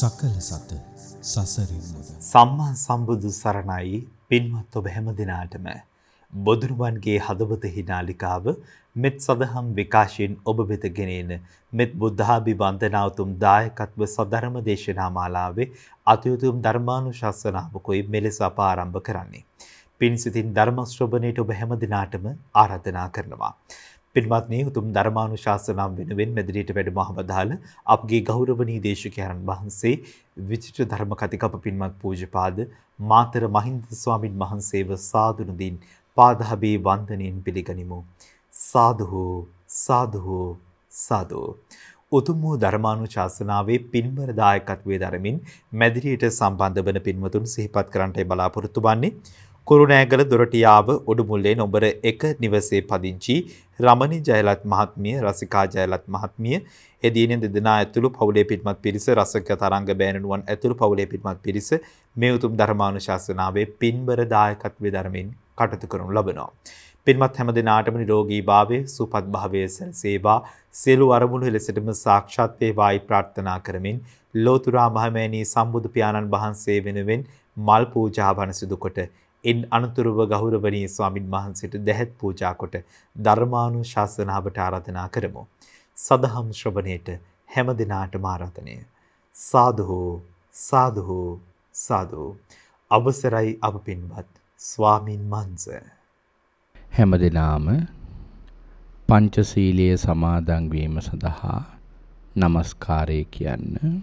සකල සත සසරින් සම්මාන් සම්බුදු සරණයි පින්වත් ඔබ හැම දිනාටම බොදුරුවන්ගේ හදවතෙහි නාලිකාව මෙත් සදහම් විකාශයෙන් ඔබ වෙත ගෙනෙන මෙත් බුද්ධාභි වන්දනාවතුම් දායකත්ව සධර්ම දේශනා මාලාවේ අතියුතුම් ධර්මානුශාසනාවකුයි මෙලෙස අප ආරම්භ කරන්නේ. පින් සිතින් ධර්ම ශ්‍රවණයට ඔබ හැම දිනාටම ආරාධනා කරනවා. පින්වත්නි උතුම් ධර්මානුශාසනාව වෙනුවෙන් මෙදිරියට වැඩම අවදාළ අපගේ ගෞරවනීය දේශකයන් වහන්සේ විචිත්‍ර ධර්ම කතිකප පින්වත් පූජ්‍යපාද මාතර මහින්ද ස්වාමින් වහන්සේව සාදුණු දින් පාදහබේ වන්දනෙන් පිළිගනිමු සාදු සාදු සාදු උතුම් වූ ධර්මානුශාසනාවේ පින්බර දායකත්වයේ දරමින් මෙදිරියට සම්බන්ධ වන පින්වතුන් සිහිපත් කරන්නට බලාපොරොත්තු වන්නේ කුරුණෑගල දොරටියාව උඩුමුල්ලේ නොඹර 1 නිවසේ පදිංචි රමණි ජයලත් මහත්මිය රසිකා ජයලත් මහත්මිය එදිනෙන් දෙදෙනා ඇතුළු පවුලේ පිටමත් පිරිස රසක තරංග බෑනනුවන් ඇතුළු පවුලේ පිටමත් පිරිස මේ උතුම් ධර්මානුශාසනාවේ පින්බර දායකත්වයේ ධර්මයෙන් කටයුතු කරනු ලබනවා. පින්වත් හැම දිනාටම නිරෝගී භාවය, සුවපත් භාවය සැලසේවා. සියලු අරමුණු එලෙසටම සාක්ෂාත් වේවායි ප්‍රාර්ථනා කරමින් ලෝතුරා මහමෙණී සම්බුදු පියාණන් වහන්සේ වෙනුවෙන් මල් පූජාවන් සිදු කොට එන් අනතුරුව ගෞරවනීය ස්වාමින් වහන්සේට දැහැත් පූජා කොට ධර්මානුශාසනාවට ආරාධනා කරමු. සදහම් ශ්‍රවණේට හැම දිනාටම ආරාධනය. සාදු සාදු සාදු. අවසරයි අප පින්වත් ස්වාමින් වහන්සේ. හැම දිනාම පංචශීලයේ සමාදන් වීම සඳහා নমස්කාරය කියන්න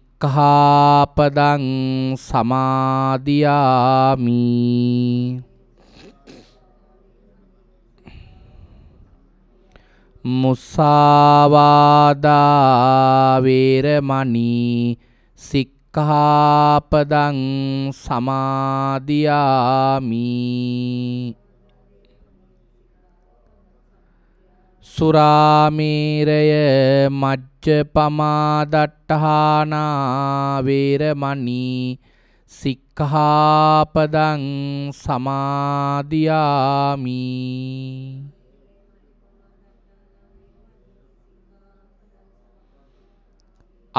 සික්ඛාපදං සමාදියාමි මුසාවාදා වේරමණී සික්ඛාපදං සමාදියාමි සුරාමේරය මජ්ජ උච්ච පමාදට්ඨහානා වේරමණී සික්ඛාපදං සමාදියාමි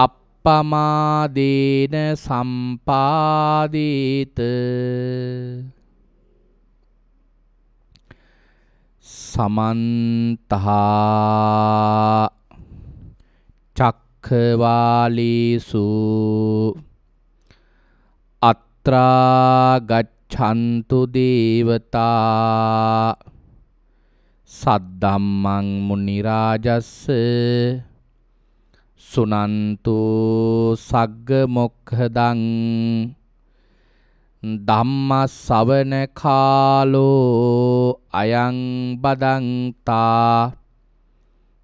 අප්පමාදේන සම්පාදේත සමන්තහා භක්ඛවාලීසු අත්‍රා ගච්ඡන්තු දේවතා සද්දම්මං මුනි රාජස්ස සුනන්තු සග්ග මොක්ඛදං ධම්මස්සවන කාලෝ අයං බදන්තා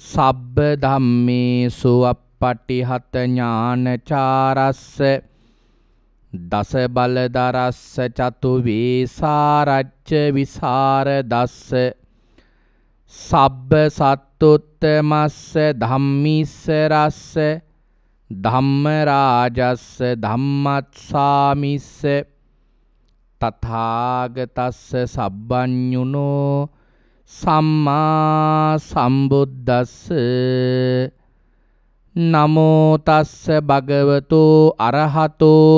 සබ්බ ධම්මේසු අප්පටිහත ඥානචාරස්ස දස බලදරස්ස චතු වේසාරච්ච විසරදස්ස සබ්බ සත්තුත්තමස්ස ධම්මිස්ස රස්ස ධම්ම රාජස්ස ධම්මත්සාමිස්ස තථාගතස්ස සබ්බඤුනෝ සම්මා සම්බුද්දස්ස නමෝ තස්ස භගවතෝ අරහතෝ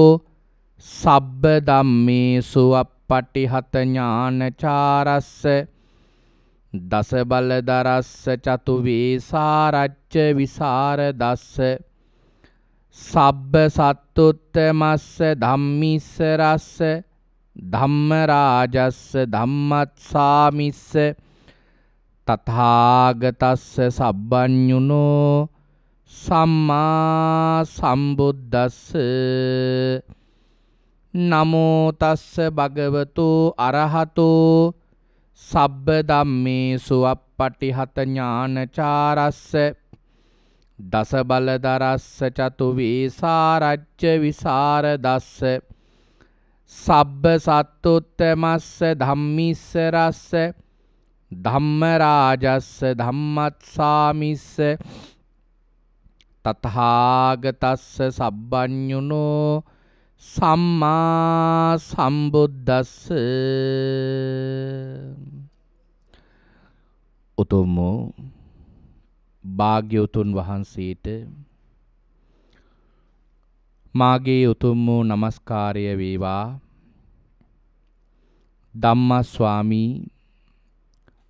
සබ්බ ධම්මේසු අප්පටිහත ඥානචාරස්ස දස බලදරස්ස චතු වේසාරච්ච විසරදස්ස සබ්බ සත්තුත්තමස්ස ධම්මිස්ස රස්ස ධම්ම රාජස්ස ධම්මත්සාමිස්ස තථාගතස්ස සබ්බඤුනෝ සම්මා සම්බුද්දස්ස නමෝ තස්ස භගවතු අරහතෝ සබ්බ ධම්මේසු අප්පටිහත ඥානචාරස්ස දස බලදරස්ස චතු වේසාරච්ච විසරදස්ස සබ්බ සත්තුත්තමස්ස ධම්මිස්ස රස්ස ධම්මරාජස්ස ධම්මත්සාමිස්ස තථාගතස්ස සබ්බඤුනෝ සම්මා සම්බුද්දස්ස උතුම් භාග්‍යවතුන් වහන්සේට මාගේ උතුම් වූ নমස්කාරය වේවා ධම්මස්වාමී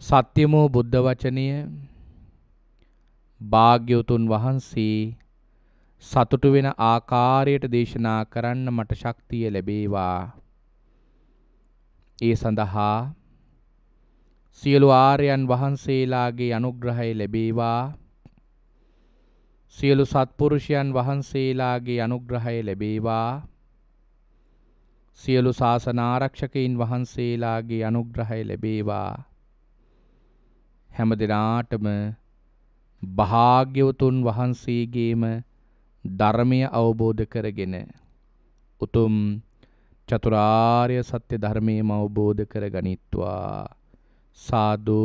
සත්‍යම වූ බුද්ධ වචනය භාග්‍යවතුන් වහන්සේ සතුටු වෙන ආකාරයට දේශනා කරන්න මට ශක්තිය ලැබේවා. ඒ සඳහා සියලු ආර්යයන් වහන්සේලාගේ අනුග්‍රහය ලැබේවා. සියලු සත්පුරුෂයන් වහන්සේලාගේ අනුග්‍රහය ලැබේවා. සියලු ශාසන ආරක්ෂකයන් වහන්සේලාගේ අනුග්‍රහය ලැබේවා. හැම දිනාටම භාග්‍යවතුන් වහන්සේගේම ධර්මය අවබෝධ කරගෙන උතුම් චතුරාර්ය සත්‍ය ධර්මයම අවබෝධ කරගනිත්වා සාදු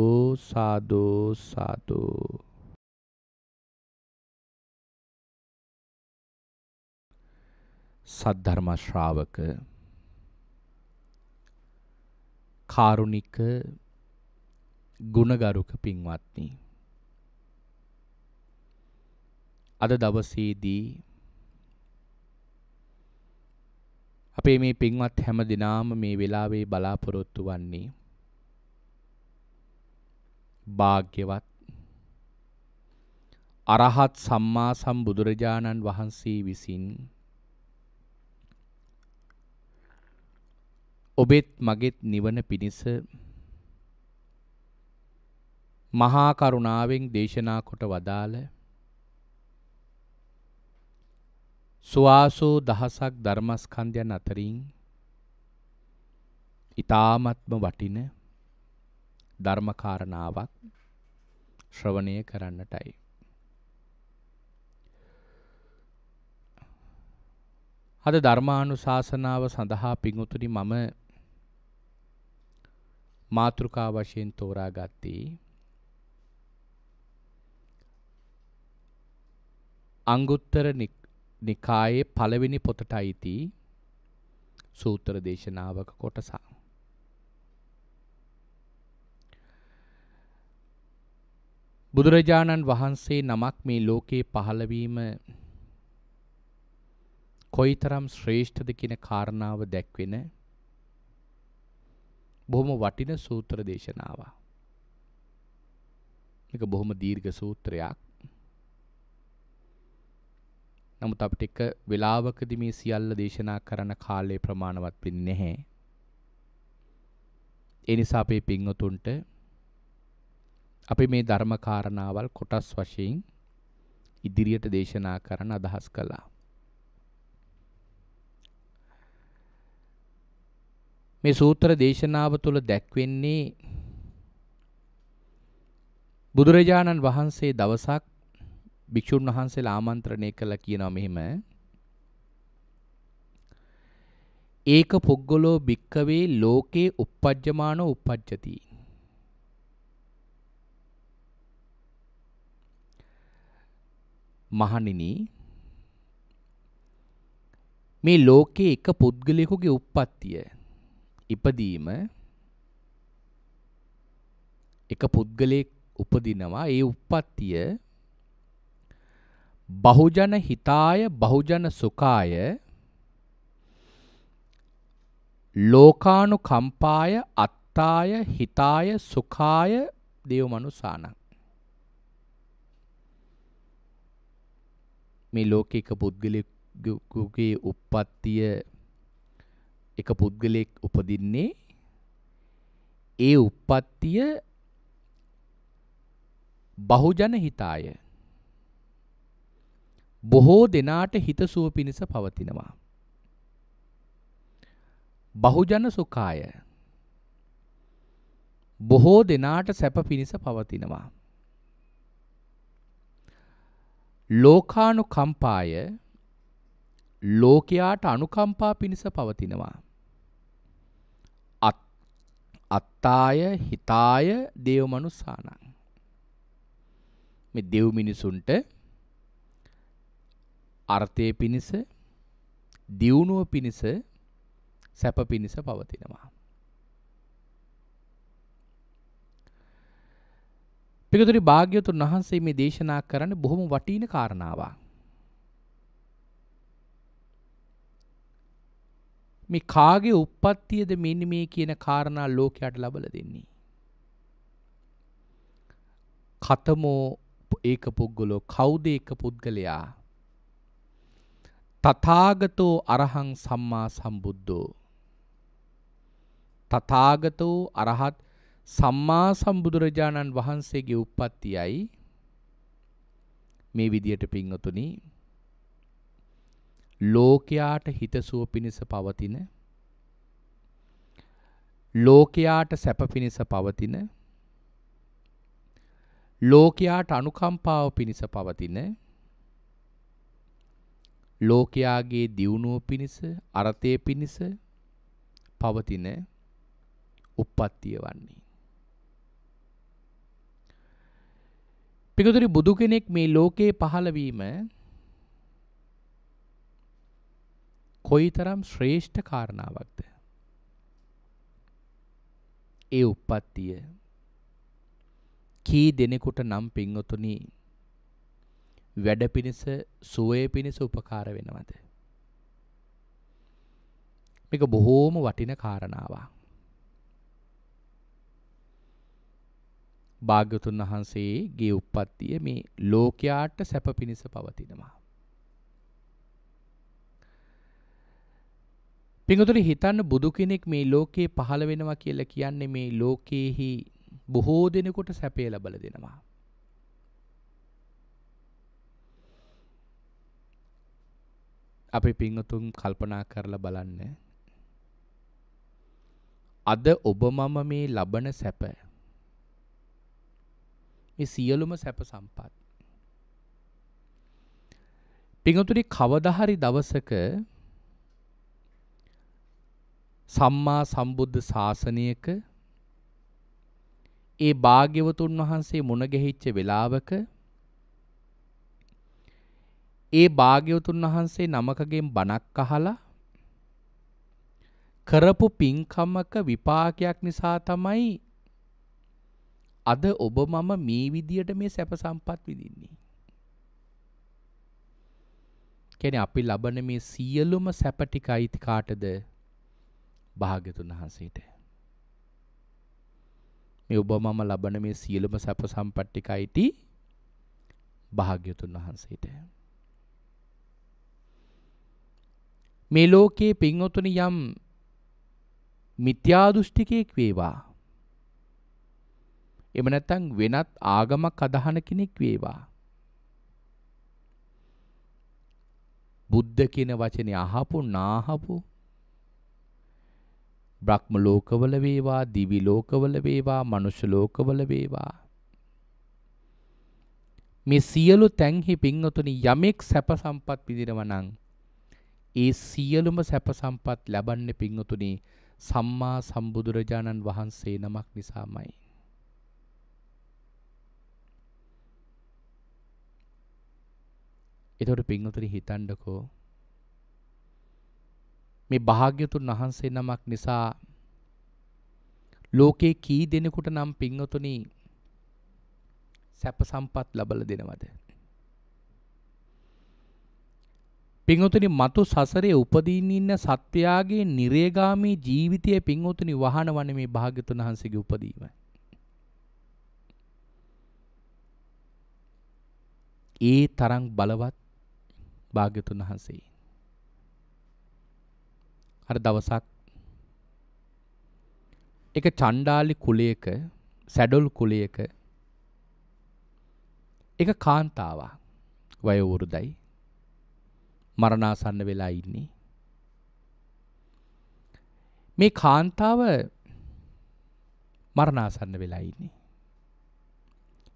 සාදු සාදු සද්ධර්ම ශ්‍රාවක කාරුණික ගුණගරුක පින්වත්නි අද දවසේදී අපේ මේ පින්වත් හැම දිනාම මේ වෙලාවේ බලාපොරොත්තු වන්නේ භාග්‍යවත් අරහත් සම්මා සම්බුදුරජාණන් වහන්සේ විසින් ඔබෙත් මගෙත් නිවන පිණිස මහා කරුණාවෙන් දේශනා කොට වදාළ සුවාසෝ දහසක් ධර්මස්කන්ධයන් අතරින් ඊ타මත්ම වටින ධර්මකාරණාවක් ශ්‍රවණය කරන්නටයි. අද ධර්මානුශාසනාව සඳහා පිඟුතුනි මම මාතෘකා වශයෙන් තෝරා ගත්තී අංගුත්තර නිකායේ පළවෙනි පොතට අයිති සූත්‍ර දේශනාවක කොටස. බුදුරජාණන් වහන්සේ නමක් මේ ලෝකේ පහළවීම කොයිතරම් ශ්‍රේෂ්ඨද කියන කාරණාව දැක්වෙන බොහොම වටින සූත්‍ර දේශනාවක්. මේක බොහොම දීර්ඝ සූත්‍රයක්. නමුත් අපිට එක වෙලාවකදී මේ සියල්ල දේශනා කරන කාලය ප්‍රමාණවත් වෙන්නේ නැහැ. ඒ නිසා අපේ පින්වතුන්ට අපි මේ ධර්ම කාරණාවල් කොටස් වශයෙන් ඉදිරියට දේශනා කරන්න අදහස් කළා. මේ සූත්‍ර දේශනාව තුළ දැක්වෙන්නේ බුදුරජාණන් වහන්සේ දවසක් භික්ෂුන් වහන්සේලා ආමන්ත්‍රණය කළා කියනවා මෙහිම ඒක පොග්ගලෝ භික්කවේ ලෝකේ uppajjamaano uppajjati මහණෙනි මේ ලෝකේ එක පුද්ගලයෙකුගේ උප්පත්තිය ඉපදීම එක පුද්ගලයෙක් උපදිනවා ඒ උප්පත්තිය බහුජන හිතාය බහුජන සුඛාය ලෝකානුකම්පාය අත්තාය හිතාය සුඛාය දේවමනුසානං මේ ලෝකික පුද්ගලෙකුගේ උප්පත්තිය එක පුද්ගලෙක් උපදින්නේ ඒ උප්පත්තිය බහුජන හිතාය බොහෝ දෙනාට හිතසුව පිණිස පවතිනවා. බහුජන සුඛාය බොහෝ දෙනාට සැප පිණිස පවතිනවා. ලෝකානුකම්පාය ලෝකයාට අනුකම්පා පිණිස පවතිනවා. අත්තාය හිතාය දේවමනුස්සානං. මේ දෙව් මිනිසුන්ට අර්ථය පිණිස දියුණුව පිණිස සැප පිණිස පවතිනවා. පිකතුරි භාග්‍යවතුන් වහන්සේ මේ දේශනා කරන්න බොහොම වටින කාරණාවක්. මේ කාගේ උප්පත්තියද මෙන්න මේ කියන කාරණා ලෝකයට ලබල දෙන්නේ. කතමෝ ඒක පුද්ගලෝ කවුද ඒක පුද්ගලයා තථාගතෝ අරහං සම්මා සම්බුද්ධෝ තථාගතෝ අරහත් සම්මා සම්බුදුරජාණන් වහන්සේගේ උප්පත්තියයි මේ විදියට පින්වතුනි ලෝකයාට හිතසුව පිණිස පවතින ලෝකයාට සැප පිණිස පවතින ලෝකයාට අනුකම්පාව පිණිස පවතින ලෝකයාගේ දියුණුව පිණිස අර්ථය පිණිස පවතින උප්පත්තිය වන්නේ. පිකතුරි බුදු කෙනෙක් මේ ලෝකයේ පහළවීම කොයිතරම් ශ්‍රේෂ්ඨ කාරණාවක්ද? ඒ උප්පත්තිය කී දෙනෙකුට නම් පින්වතුනි වැඩ පිණිස සුවේ පිණිස උපකාර වෙනවද? මේක බොහෝම වටින කාරණාවක්. භාග්‍යතුන් වහන්සේගේ උප්පත්තිය මේ ලෝකයාට සැප පිණිස පවතිනවා. පිඟුතුනි හිතන්න බුදු කෙනෙක් මේ ලෝකේ පහළ වෙනවා කියලා කියන්නේ මේ ලෝකයේහි බොහෝ දෙනෙකුට සැපය ලබා දෙනවා. අපි පිංහතුන් කල්පනා කරලා බලන්න. අද ඔබ මම මේ ලබන සැප මේ සියලුම සැප සම්පත්. පිංහතුනි කවදහරි දවසක සම්මා සම්බුද්ධ ශාසනයක ඒ භාග්‍යවතුන් වහන්සේ මුණගැහිච්ච වෙලාවක ඒ භාග්‍යවතුන් වහන්සේ නමකගෙන් බණක් අහලා කරපු පින්කමක විපාකයක් නිසා තමයි අද ඔබ මම මේ විදියට මේ සැප සම්පත් විඳින්නේ. කියන්නේ අපි ලබන මේ සියලුම සැප ටිකයි කාටද? භාග්‍යතුන් වහන්සේට. මේ ඔබ මම ලබන මේ සියලුම සැප සම්පත් ටිකයි භාග්‍යතුන් වහන්සේට. මේ ලෝකයේ පින්වතුනි යම් මිත්‍යා දෘෂ්ටිකයෙක් වේවා. එහෙම නැත්නම් වෙනත් ආගමක් අදහන කෙනෙක් වේවා. බුද්ධ කියන වචනේ අහපු නාහපු බ්‍රහ්ම ලෝකවල වේවා දිවි ලෝකවල වේවා මනුෂ්‍ය ලෝකවල වේවා මේ සියලු තැන්හි පින්වතුනි යමෙක් සැප සම්පත් විඳිනවා නම් ඒ සියලුම සැප සම්පත් ලබන්නේ පිංගුතුනි සම්මා සම්බුදුරජාණන් වහන්සේ නමක් නිසාමයි. එතකොට පිංගුතුනි හිතන්නකෝ මේ භාග්‍යතුන් වහන්සේ නමක් නිසා ලෝකේ කී දෙනෙකුට නම් පිංගුතුනි සැප සම්පත් ලබලා දෙනවද? පින්වතුනි මතු සසරේ උපදීන් ඉන්න සත්වයාගේ නිරේගාමී ජීවිතයේ පින්වතුනි වහනවන්නේ මේ භාග්‍යතුන් වහන්සේගේ උපදීමයි. ඒ තරම් බලවත් භාග්‍යතුන් වහන්සේ. අර දවසක් එක චණ්ඩාලි කුලයක සැඩොල් කුලයක එක කාන්තාවක් වයෝවෘදයි මරණාසන්න වෙලා ඉන්නේ. මේ කාන්තාව මරණාසන්න වෙලා ඉන්නේ.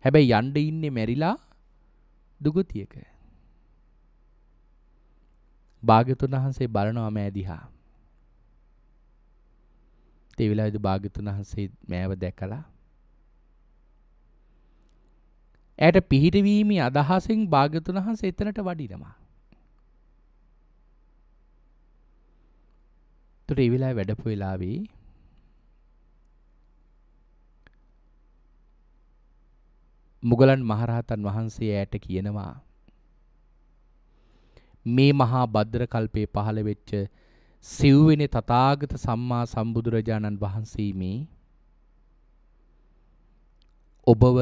හැබැයි යන්න ඉන්නේ මැරිලා දුගතියක. භාග්‍යතුන් වහන්සේ බලනවා මෑ දිහා. ඒ වෙලාවේදී භාග්‍යතුන් වහන්සේ මෑව දැකලා ඇයට පිහිටවීමේ අදහසින් භාග්‍යතුන් වහන්සේ එතනට වඩිනවා. එතකොට ඒ වෙලාවේ වැඩපු වෙලාවේ මුගලන් මහරහතන් වහන්සේ ඇයට කියනවා මේ මහා භද්‍ර කල්පේ පහළ වෙච්ච සිව්වෙනි තථාගත සම්මා සම්බුදුරජාණන් වහන්සේ මේ ඔබව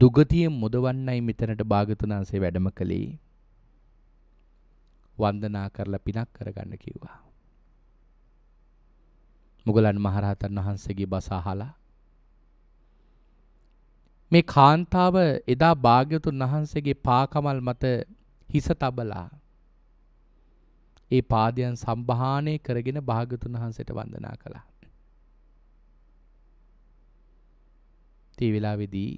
දුගතිය මුදවන්නයි මෙතනට භාගතුනාන්සේ වැඩම කළේ වන්දනා කරලා පිනක් කරගන්න කිව්වා මුගලන් මහරහතන් වහන්සේගේ බස අහලා මේ කාන්තාව එදා භාග්‍යතුන් වහන්සේගේ පාකමල් මත හිස තබලා ඒ පාදයන් සම්භානය කරගෙන භාග්‍යතුන් වහන්සේට වන්දනා කළා. තේ වෙලාවේදී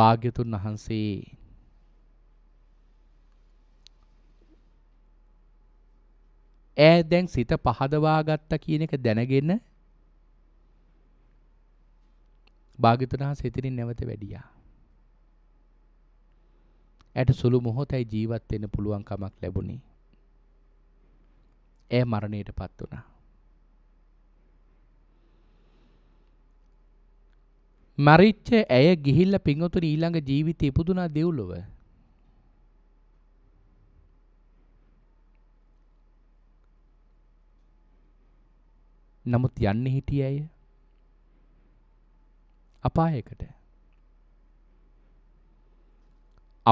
භාග්‍යතුන් වහන්සේ ඈ දැන් සිත පහදවා ගත්තා කියන එක දැනගෙන භාග්‍යතුන් වහන්සේ ඉදිරින් නැවත වැඩියා. ඇයට සුළු මොහොතයි ජීවත් වෙන්න පුළුවන් කමක් ලැබුණේ. ඈ මරණයටපත් වුණා. මරිච්ච ඇය ගිහිල්ලා පිංගුතුනි ඊළඟ ජීවිතේ ඉපදුනා දෙව්ලොව. නමුත් යන්නේ හිටියේ ඇය? අපායකට.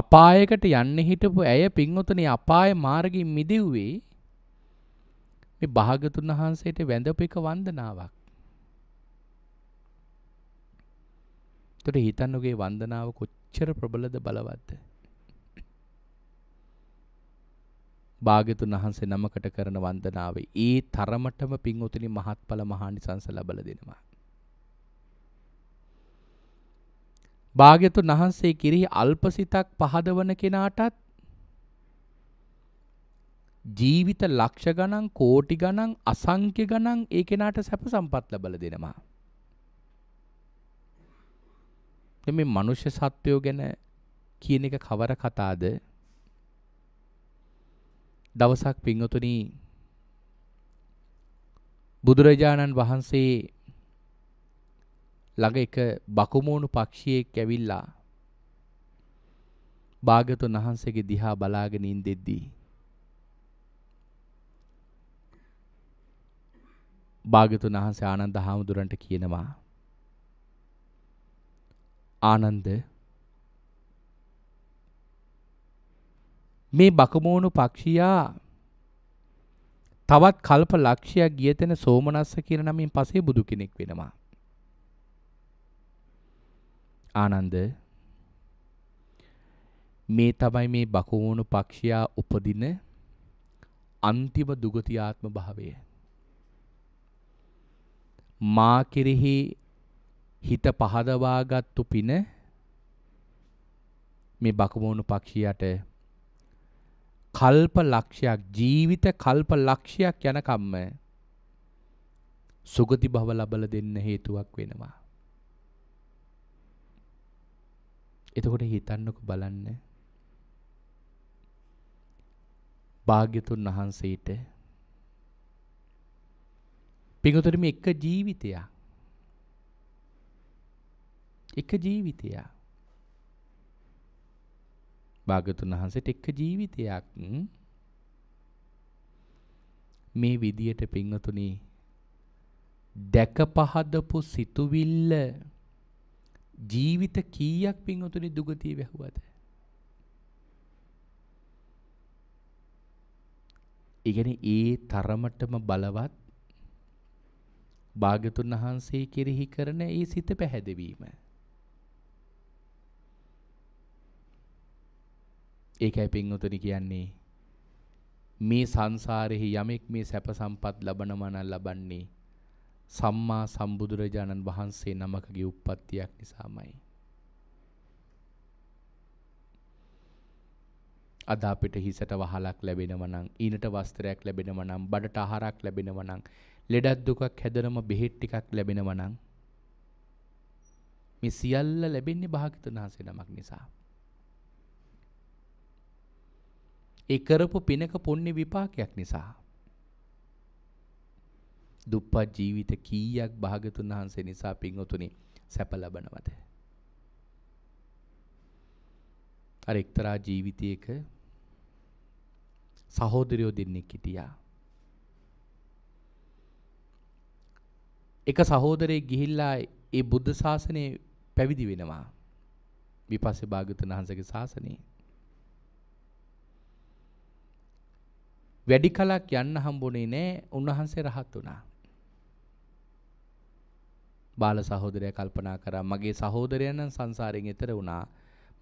අපායකට යන්නේ හිටපු ඇය පින්වතුනි අපාය මාර්ගයෙන් මිදෙව්වේ මේ භාගතුන් වහන්සේට වැඳපු එක වන්දනාවක්. ඒතර හිතන්නගේ වන්දනාව කොච්චර ප්‍රබලද බලවත්ද? භාග්‍යතුන් වහන්සේ නමකට කරන වන්දනාව ඒ තරමටම පිංඔතුනි මහත්ඵල මහානිසංස ලබලා දෙනවා. භාග්‍යතුන් වහන්සේ කිරෙහි අල්පසිතක් පහදවන කෙනාටත් ජීවිත ලක්ෂ ගණන් කෝටි ගණන් අසංඛ්‍ය ගණන් ඒ කෙනාට සැප සම්පත් ලබලා දෙනවා. මේ මනුෂ්‍ය සත්වයෝ ගැන කියන එක කවර කතාද? දවසක් පිංවතුනි බුදුරජාණන් වහන්සේ ළඟ එක බකුමෝණු පක්ෂියෙක් ඇවිල්ලා භාග්‍යතුන් වහන්සේගේ දිහා බලාගෙන ඉඳෙද්දී භාග්‍යතුන් වහන්සේ ආනන්ද හාමුදුරන්ට කියනවා ආනන්ද මේ බකමූණු පක්ෂියා තවත් කල්ප ලක්ෂයක් ගියතෙන සෝමනස්ස කියන නමින් පසේ බුදු කෙනෙක් වෙනවා. ආනන්ද මේ තමයි මේ බකමූණු පක්ෂියා උපදින අන්තිම දුගති ආත්ම භාවය. මා කෙරෙහි හිත පහදවාගත්තු පින මේ බකමූණු පක්ෂියට කල්ප ලක්ෂයක් ජීවිත කල්ප ලක්ෂයක් යනකම්ම සුගති භව ලබල දෙන්න හේතුවක් වෙනවා. එතකොට හිතන්නක බලන්න. භාග්‍යතුන් වහන්සේට පිඟුතුරම එක ජීවිතයක් එක ජීවිතයක් භාගතුන් වහන්සේට එක ජීවිතයක් මේ විදියට පින්වතුනි දැක පහදපු සිතුවිල්ල ජීවිත කීයක් පින්වතුනි දුගතිය වැහුවද? ඉගෙන ඒ තරමටම බලවත් භාග්‍යතුන් වහන්සේ කෙරෙහි කරන ඒ සිත පැහැදවීම ඒකයි පින්වතුනි කියන්නේ මේ සංසාරෙහි යමෙක් මේ සැප සම්පත් ලබනවා නම් ලබන්නේ සම්මා සම්බුදුරජාණන් වහන්සේ නමකගේ උප්පත්තියක් නිසාමයි. අද අපිට හිසට වහලක් ලැබෙනවා නම් ඊනට වස්ත්‍රයක් ලැබෙනවා නම් බඩට ආහාරයක් ලැබෙනවා නම් ලෙඩක් දුකක් හැදෙනම බෙහෙත් ටිකක් ලැබෙනවා නම් මේ සියල්ල ලැබෙන්නේ භාග්‍යතුන් වහන්සේ නමක් නිසා. ඒ කරපු පිනක පුණ්‍ය විපාකයක් නිසා. දුප්පත් ජීවිත කීයක් භාගතුන් වහන්සේ නිසා පින්වතුනි සැප ලබනවද? අර එක්තරා ජීවිතයක සහෝදරයෝ දෙන්නෙක් හිටියා. එක සහෝදරයෙක් ගිහිල්ලා ඒ බුද්ධ ශාසනය පැවිදි වෙනවා. විපස්සේ භාගතුන් වහන්සේගේ ශාසනයේ වැඩි කලක් යන්න හම්බුනේ නෑ උන්වහන්සේ රහත් වුණා. බාල සහෝදරයා කල්පනා කරා මගේ සහෝදරයා නම් සංසාරයෙන් එතර වුණා.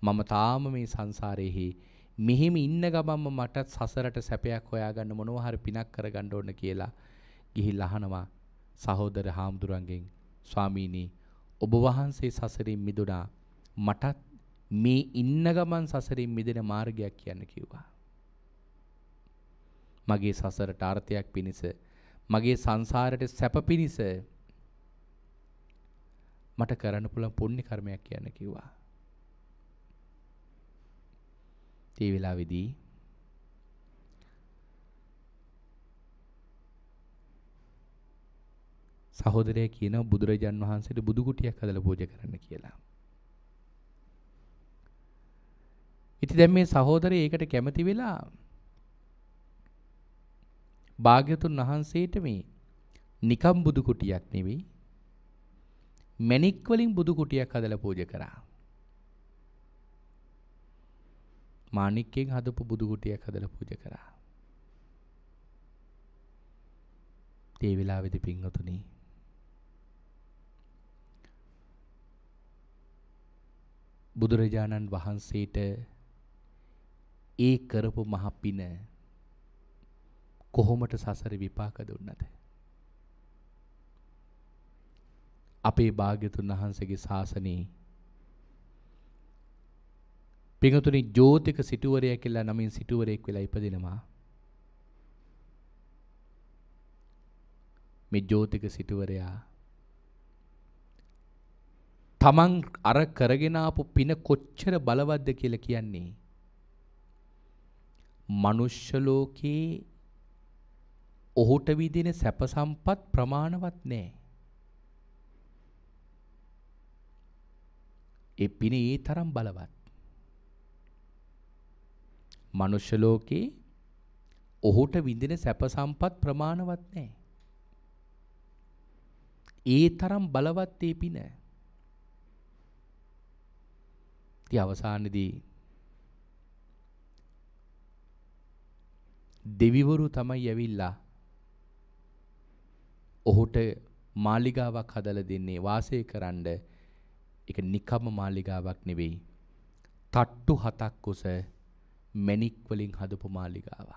මම තාම මේ සංසාරයේහි මෙහෙම ඉන්න ගමන්ම මටත් සසරට සැපයක් හොයාගන්න මොනවා හරි පිනක් කරගන්න ඕන කියලා ගිහිල්ලා අහනවා සහෝදර හාමුදුරන්ගෙන් ස්වාමීනි ඔබ වහන්සේ සසරින් මිදුණා මටත් මේ ඉන්න ගමන් සසරින් මිදෙන මාර්ගයක් කියන්න කිව්වා. මගේ සසරට අර්ථයක් පිණිස මගේ සංසාරයට සැප පිණිස මට කරන්න පුළුවන් පුණ්‍ය කර්මයක් කියන්න කිව්වා. ඒ වෙලාවේදී සහෝදරය කියනවා බුදුරජාන් වහන්සේට බුදු කුටියක් හදලා පූජා කරන්න කියලා. ඉතින් දැන් මේ සහෝදරය ඒකට කැමති වෙලා භාග්‍යතුන් වහන්සේට මේ නිකම් බුදු කුටියක් නෙවෙයි මැණික් වලින් බුදු කුටියක් හදලා පූජා කරා. මාණික්කෙන් හදපු බුදු කුටියක් හදලා පූජා කරා. ඒ වෙලාවේදී පින්වතුනි බුදුරජාණන් වහන්සේට ඒ කරපු මහ පින කොහොමට සසර විපාක දුන්නද. අපේ භාග්‍යතුන් වහන්සේගේ ශාසනයේ පිඟතුනි ජෝතික සිටුවරය කියලා නමින් සිටුවරයෙක් වෙලා ඉපදෙනවා. මේ ජෝතික සිටුවරයා තමන් අර කරගෙන ආපු පින කොච්චර බලවත්ද කියලා කියන්නේ මනුෂ්‍ය ලෝකේ ඔහුට විදින සැප සම්පත් ප්‍රමාණවත් නෑ. ඒ පින ඒ තරම් බලවත්. මනුෂ්‍ය ලෝකේ ඔහුට විඳින සැප සම්පත් ප්‍රමාණවත් නෑ. ඒ තරම් බලවත් ඒ පින. ඉතින් අවසානයේදී දෙවිවරු තමයි ඇවිල්ලා ඔහුට මාලිගාවක් හදලා දෙන්නේ වාසය කරන්න ඒක නිකම්ම මාලිගාවක් නෙවෙයි. තට්ටු හතක් උස මැණික් වලින් හදපු මාලිගාවක්.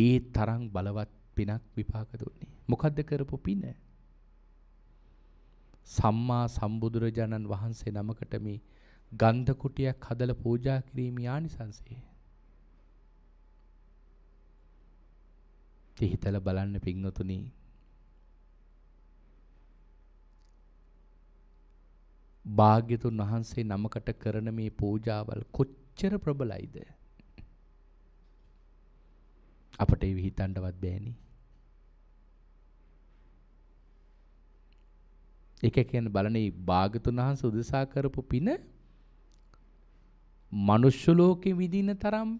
ඒ තරම් බලවත් පිනක් විපාක දුන්නේ. මොකද්ද කරපු පින? සම්මා සම්බුදුරජාණන් වහන්සේ නමකට මේ ගන්ධ කුටියක් හදලා පූජා කිරීම යානිසංසය. ඉතින් හිතලා බලන්න පින්වතුනි භාග්‍යතුන් වහන්සේ නමකට කරන මේ පූජාවල් කොච්චර ප්‍රබලයිද අපට ඒ හිතන්නවත් බෑනේ ඒක කියන්නේ බලන්නේ භාග්‍යතුන් වහන්සේ උදෙසා කරපු පින මනුෂ්‍ය ලෝකෙ විඳින තරම්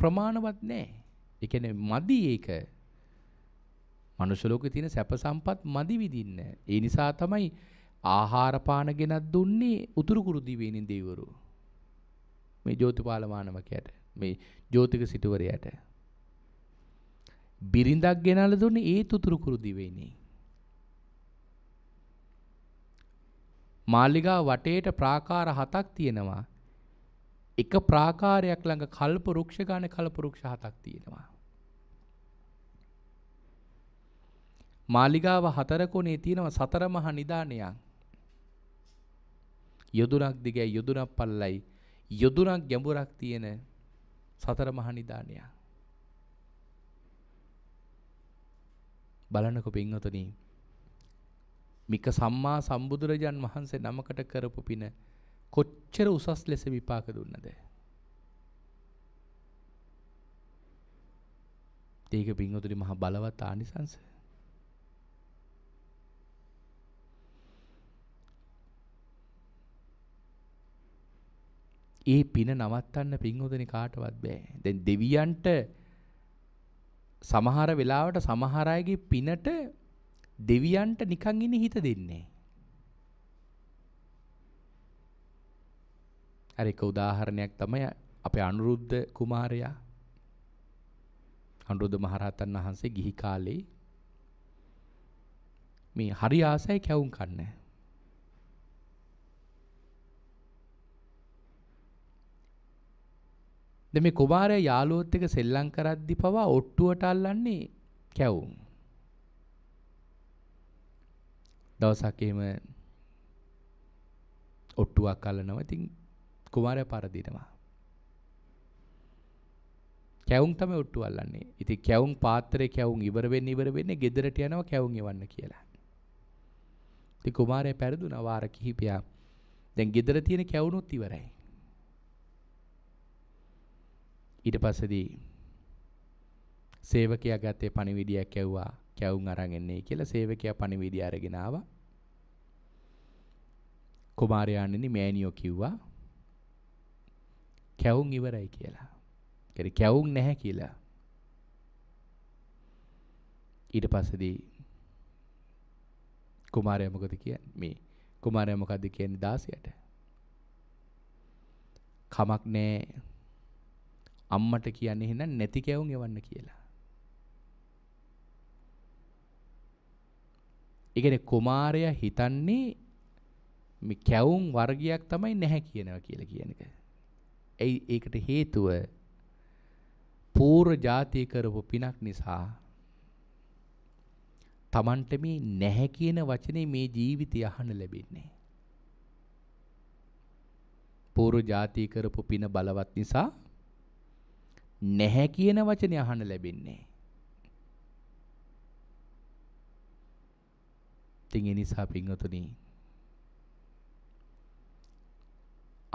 ප්‍රමාණවත් නැහැ ඒ කියන්නේ මදි ඒක. මනුෂ්‍ය ලෝකේ තියෙන සැප සම්පත් මදි විඳින්න. ඒ නිසා තමයි ආහාර පාන ගෙනත් දුන්නේ උතුරු කුරු දිවයිනේ දෙවිවරු. මේ ජෝතිපාල මානවකයාට මේ ජෝතික සිටුවරයාට බිරිඳක් ගෙනල්ලා දුන්නේ ඒ උතුරු කුරු දිවයිනේ. මාලිගා වටේට ප්‍රාකාර හතක් තියෙනවා. එක ප්‍රාකාරයක් ළඟ කල්ප වෘක්ෂ ගානේ කල්ප වෘක්ෂ හතක් තියෙනවා. මාලිගාව හතර කොනේ තියෙනවා සතර මහා නිදානයක්. යොදුනක් දිගේ යොදුනක් පල්ලයි යොදුනක් ගැඹුරක් තියෙන සතර මහා නිදානයක්. බලන්නකො පින්වතුනි මික සම්මා සම්බුදුරජාන් වහන්සේ නමකට කරපු පින කොච්චර උසස් ලෙස විපාක දුන්නද? ඒක පින්වතුනි මහා බලවත් ආනිසංසය. ඒ පින නවත්තන්න පින්වතුනි කාටවත් බෑ. දැන් දෙවියන්ට සමහර වෙලාවට සමහර අයගේ පිනට දෙවියන්ට නිකන් ඉන්නේ හිත දෙන්නේ. අර එක උදාහරණයක් තමයි අපේ අනුරුද්ධ කුමාරයා අනුරුද්ධ මහරහතන් වහන්සේ ගිහි කාලේ මේ හරි ආසයි කැවුම් කන්නේ. දැන් මේ කුමාරයා යාළුවොත් එක සෙල්ලම් කරද්දි පවා ඔට්ටුවට අල්ලන්නේ කැවුම්. දවසක් එහෙම ඔට්ටුවක් අල්ලනවා. ඉතින් කුමාරයා පරදිනවා. කැවුම් තමයි ඔට්ටුව අල්ලන්නේ. ඉතින් කැවුම් පාත්‍රේ කැවුම් ඉවර වෙන්න ඉවර වෙන්නේ ගෙදරට යනවා කැවුම් එවන්න කියලා. ඉතින් කුමාරයා පෙරදුනා වාර කිහිපයක්. දැන් ගෙදර තියෙන කැවුනුත් ඉවරයි. ඊට පස්සේදී සේවකයා ගත්තේ පණිවිඩයක් ඇව්වා කැවුම් අරන් එන්නේ කියලා සේවකයා පණිවිඩය අරගෙන ආවා කුමාරයාණෙනි මෑණියෝ කිව්වා කැවුම් ඉවරයි කියලා කියන්නේ කැවුම් නැහැ කියලා ඊට පස්සේදී කුමාරයා මොකද කියන්නේ මේ කුමාරයා මොකද්ද කියන්නේ 16ට කමක් නැහැ අම්මට කියන්නේ එහෙනම් නැති කැවුම් එවන්න කියලා. ඒ කියන්නේ කුමාරයා හිතන්නේ මේ කැවුම් වර්ගයක් තමයි නැහැ කියනවා කියලා කියන එක. ඒයි ඒකට හේතුව පූර්ව જાතිය කරපු පිනක් නිසා Tamanට මේ නැහැ කියන වචනේ මේ ජීවිතය අහන්න ලැබෙන්නේ. පූර්ව જાතිය කරපු පින බලවත් නිසා නැහැ කියන වචනේ අහන්න ලැබෙන්නේ. ඉතින් ඒ නිසා පින්වතුනි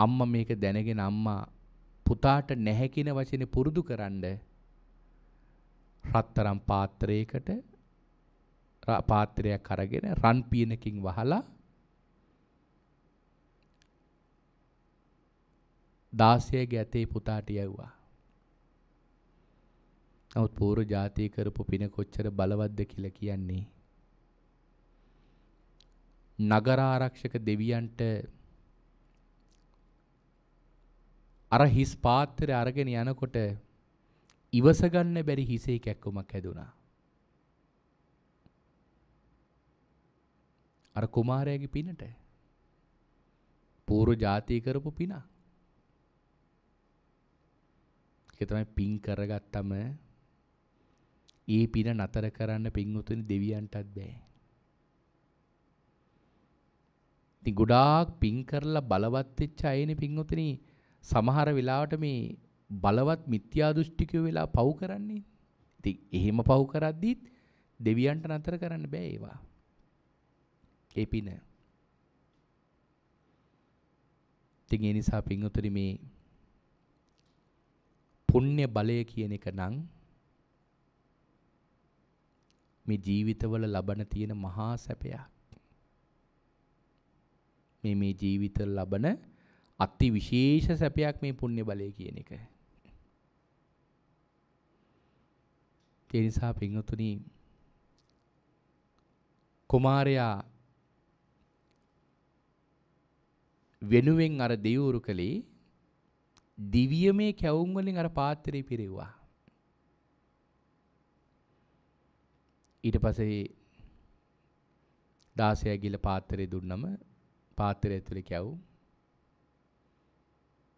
අම්මා මේක දැනගෙන අම්මා පුතාට නැහැ කියන වචනේ පුරුදු කරන්න රත්තරන් පාත්‍රයකට පාත්‍රයක් අරගෙන රන් පීනකින් වහලා දාසයගේ ඇතේ පුතාට යවුවා. නමුත් පූර්ව ජාතිය කරපු පින කොච්චර බලවත්ද කියලා කියන්නේ. නගර ආරක්ෂක දෙවියන්ට අර හිස් පාත්‍රය අරගෙන යනකොට ඉවස ගන්න බැරි හිසේ කැක්කමක් හැදුනා. අර කුමාරයාගේ පිනට පූර්ව ජාතිය කරපු පිනක්. ඒක තමයි පින් කරගත්තම ඒ පින නතර කරන්න පින්වතුනි දෙවියන්ටත් බෑ. ඉතින් ගොඩාක් පින් කරලා බලවත් වෙච්ච අයනේ පින්වතුනි සමහර වෙලාවට මේ බලවත් මිත්‍යා දෘෂ්ටිකයෝ වෙලා පව් කරන්නේ. ඉතින් එහෙම පව් කරද්දිත් දෙවියන්ට නතර කරන්න බෑ ඒවා. ඒ පින. ඉතින් ඒ නිසා පින්වතුනි මේ පුණ්‍ය බලය කියන එක නම් මේ ජීවිතවල ලබන තියෙන මහා සැපයක්. මේ මේ ජීවිත ලබන අති විශේෂ සැපයක් මේ පුණ්‍ය බලය කියන එක. ඒ නිසා පින්වතුනි කුමාරයා වෙනුවෙන් අර දෙවිවරු කලේ දිව්‍යමය කැවුම් වලින් අර පාත්‍රය පිරෙව්වා. ඊට පස්සේ 16 ගිල පාත්‍රය දුන්නම පාත්‍රය ඇතුලේ කැවු.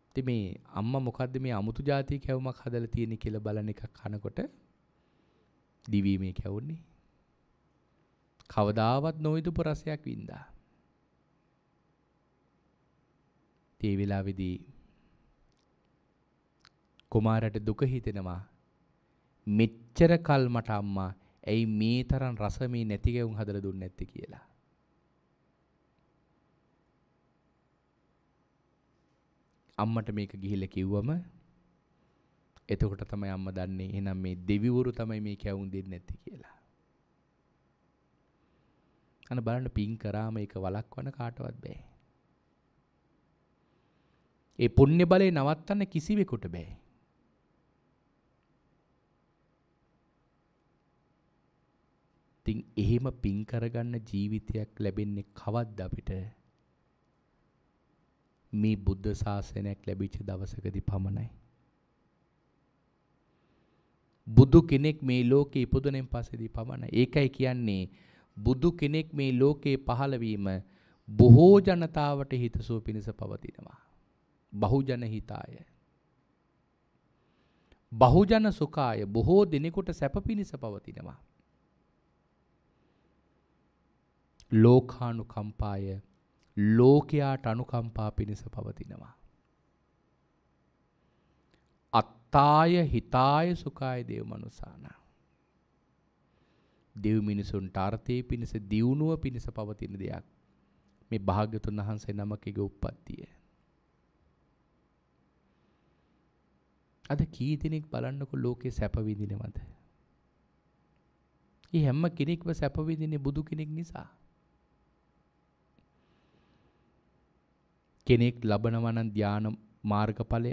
ඉතින් මේ අම්මා මොකද්ද මේ අමුතු જાතිය කැවුමක් හදලා තියෙන්නේ කියලා බලන එක කනකොට දිවීමේ කැවුන්නේ. කවදාවත් නොවිදපු රසයක් වින්දා. ඒ වෙලාවේදී කුමාරට දුක හිතෙනවා. මෙච්චර කල් මට අම්මා ඇයි මේ තරම් රස මේ නැති ගැවුම් හදලා දුන්නේ නැත්තේ කියලා. අම්මට මේක ගිහිල්ලා කිව්වම එතකොට තමයි අම්මා දන්නේ එහෙනම් මේ දෙවිවරු තමයි මේ කැවුම් දෙන්නේ නැත්තේ කියලා. අන බලන්න පින් කරාම ඒක වළක්වන්න කාටවත් බෑ. ඒ පුණ්‍ය බලේ නවත්තන්න කිසිවෙකුට බෑ. ඉතින් එහෙම පින් කරගන්න ජීවිතයක් ලැබෙන්නේ කවද්ද අපිට? මේ බුද්ධ ශාසනයක් ලැබිච්ච දවසකදී පමණයි. බුදු කෙනෙක් මේ ලෝකේ ඉපදුනෙන් පස්සේදී පමණයි. ඒකයි කියන්නේ බුදු කෙනෙක් මේ ලෝකේ පහළ වීම බොහෝ ජනතාවට හිතසුව පිණිස පවතිනවා. බහුජන හිතාය. බහුජන සුඛාය බොහෝ දිනෙකට සැප පිණිස පවතිනවා. ලෝකානුකම්පාය ලෝකයාට අනුකම්පා පිණිස පවතිනවා. අත්තාය හිතාය සුකාය දේව මනුසාන. දෙව් මිනිසුන්ට අර්ථය පිණිස දියුණුව පිණිස පවතින දෙයක් මේ භාග්‍යතුන් වහන්සේ නමකගේ උප්පත්තිය. අද කී දෙනෙක් බලන්නකො ලෝකේ සැප විඳිනවද? ඒ හැම කෙනෙක්ම සැප විඳින්නේ බුදු කෙනෙක් නිසා. කෙනෙක් ලබනවා නම් ධාන මාර්ගඵලය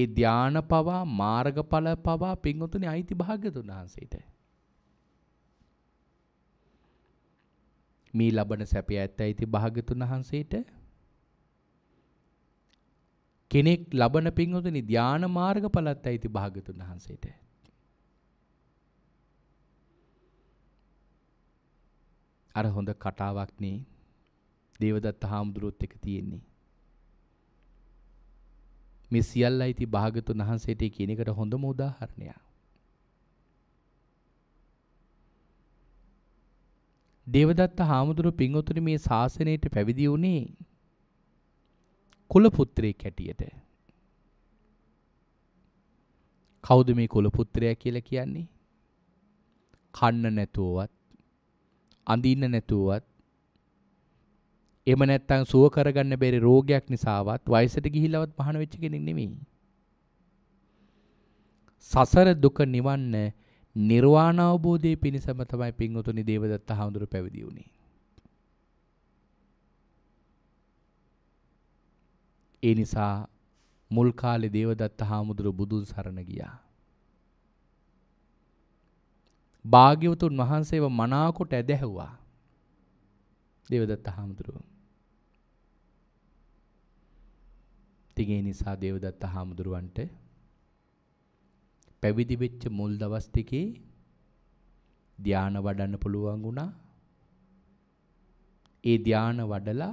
ඒ ධාන පවා මාර්ගඵල පවා පින්වතුනි අයිති භාග්‍යතුන් වහන්සේට මේ ලබන සැපය ඇත්ත අයිති භාග්‍යතුන් වහන්සේට කෙනෙක් ලබන පින්වතුනි ධාන මාර්ගඵලත් අයිති භාග්‍යතුන් වහන්සේට අර හොඳ කතාවක් නේ දේවදත්ත හාමුදුරුවොත් එක තියෙන්නේ මේ සියල්ල අයිති භාගතුන් වහන්සේට කියන එකට හොඳම උදාහරණයක්. දේවදත්ත හාමුදුරුව පින්වතුනි මේ ශාසනයට පැවිදි වුණේ කුල පුත්‍රයෙක් හැටියට. කවුද මේ කුල පුත්‍රයා කියලා කියන්නේ? කන්න නැතුවවත්, අඳින්න නැතුවවත්, එහෙම නැත්නම් සුව කරගන්න බැරි රෝගයක් නිසාවත් වයසට ගිහිල්ලවත් පහන වෙච්ච කෙනෙක් නෙමෙයි. සසර දුක නිවන්න නිර්වාණ අවබෝධයේ පිණසම තමයි පින්වතුනි දේවදත්ත හඳුරු පැවිදි වුණේ. ඒ නිසා මුල් කාලේ දේවදත්ත හාමුදුරු බුදුන් සරණ ගියා. භාග්‍යවතුන් වහන්සේව මනාකොට ඇදැහුවා. දේවදත්ත හාමුදුරුවෝ ඉතින් ඒ නිසා දේවදත්ත හාමුදුරුවන්ට පැවිදි වෙච්ච මුල් දවස් ටිකේ ධාන වඩන්න පුළුවන් වුණා. ඒ ධාන වඩලා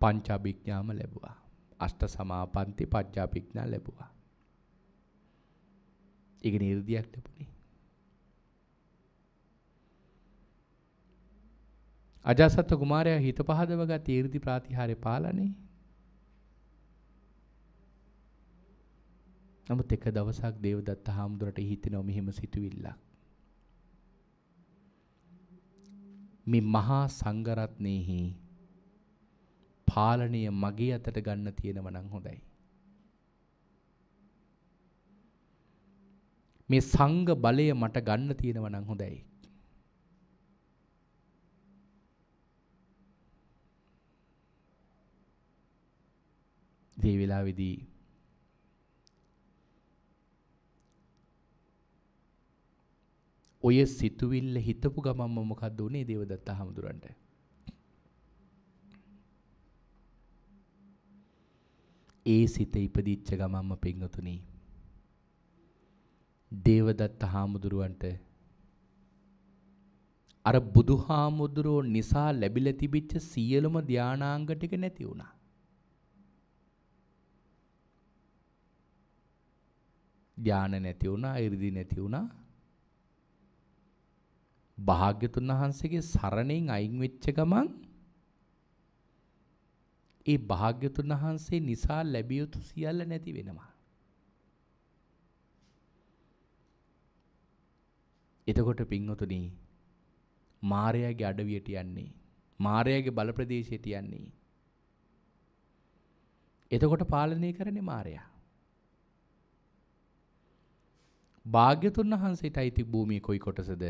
පංචාභිඥාම ලැබුවා. අෂ්ට සමාපන්ති පඤ්චාභිඥා ලැබුවා. ඒක නිර්දියක් ලැබුණේ. අජාසත් කුමාරයා හිත පහදවගත් ඊර්ති ප්‍රාතිහාරය පාලනේ නමුත් එක දවසක් දේවදත්ත හාමුදුරට හිතෙනවා මෙහෙම සිතුවිල්ලක්. මේ මහා සංඝරත්නයේහි පාලනය මගේ අතට ගන්න තියෙනව නම් හොඳයි. මේ සංඝ බලය මට ගන්න තියෙනව නම් හොඳයි. මේ වෙලාවේදී ඔය සිතුවිල්ල හිතපු ගමන්ම මොකක්ද උනේ දේවදත්ත හාමුදුරන්ට? ඒ සිත ඉපදිච්ච ගමන්ම පින්වතුනි දේවදත්ත හාමුදුරුවන්ට අර බුදුහාමුදුරෝ නිසා ලැබිලා තිබිච්ච සියලුම ධානාංග ටික නැති වුණා. ධාන නැති වුණා, 이르දි නැති වුණා, භාග්‍යතුන් වහන්සේගේ සරණෙන් අයින් වෙච්ච ගමන් ඒ භාග්‍යතුන් වහන්සේ නිසා ලැබිය යුතු සියල්ල නැති වෙනවා. එතකොට පින්වතුනි මාර්යාගේ අඩවියට යන්නේ මාර්යාගේ බල ප්‍රදේශයට යන්නේ එතකොට පාලනය කරන්නේ මාර්යා භාග්‍යතුන් වහන්සේට අයිති භූමිය කොයි කොටසද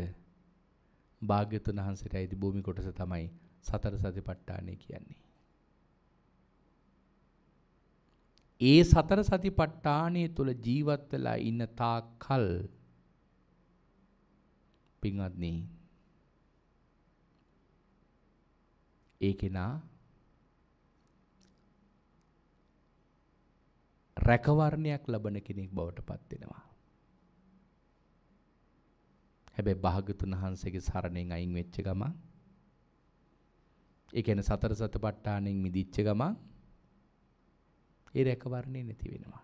භාග්‍යතුන් වහන්සේට ඇයිති භූමි කොටස තමයි සතර සතිපට්ඨානය කියන්නේ. ඒ සතර සතිපට්ඨානය තුළ ජීවත් වෙලා ඉන්න තාක්කල් පින්වත්නි ඒ කෙනා රැකවරණයක් ලබන කෙනෙක් බවට පත් වෙනවා. හැබැයි භාගතුන් වහන්සේගේ සරණෙන් අයින් වෙච්ච ගමන් ඒ කියන්නේ සතර සතපට්ඨානෙන් මිදිච්ච ගමන් ඒ රැකවරණේ නැති වෙනවා.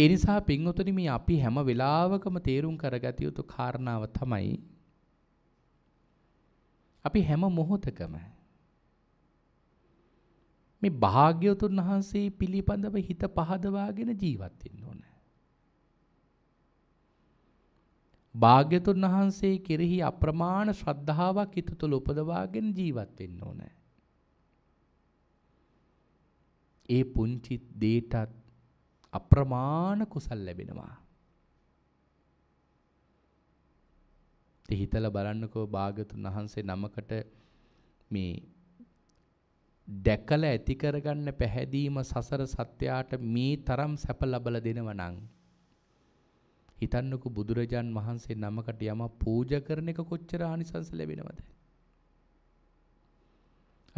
ඒ නිසා පින්වතුනි මේ අපි හැම වෙලාවකම තේරුම් කරගatiya යුතු කාරණාව තමයි අපි හැම මොහොතකම මේ භාග්‍යවතුන් වහන්සේ පිළිපඳව හිත පහදවාගෙන ජීවත් වෙන්න ඕන. භාග්‍යතුන් වහන්සේ කෙරෙහි අප්‍රමාණ ශ්‍රද්ධාවක් හිත තුළ උපදවාගෙන ජීවත් වෙන්න ඕනේ. ඒ පුංචි දේටත් අප්‍රමාණ කුසල් ලැබෙනවා. හිතලා බලන්නකෝ භාග්‍යතුන් වහන්සේ නමකට මේ දැකලා ඇති කරගන්න පැහැදීම සසර සත්‍යයට මේ තරම් සැප ලබලා දෙනවා නම් හිතන්නකෝ බුදුරජාන් වහන්සේ නමකට යම පූජා කරන එක කොච්චර ආනිසංස ලැබෙනවද?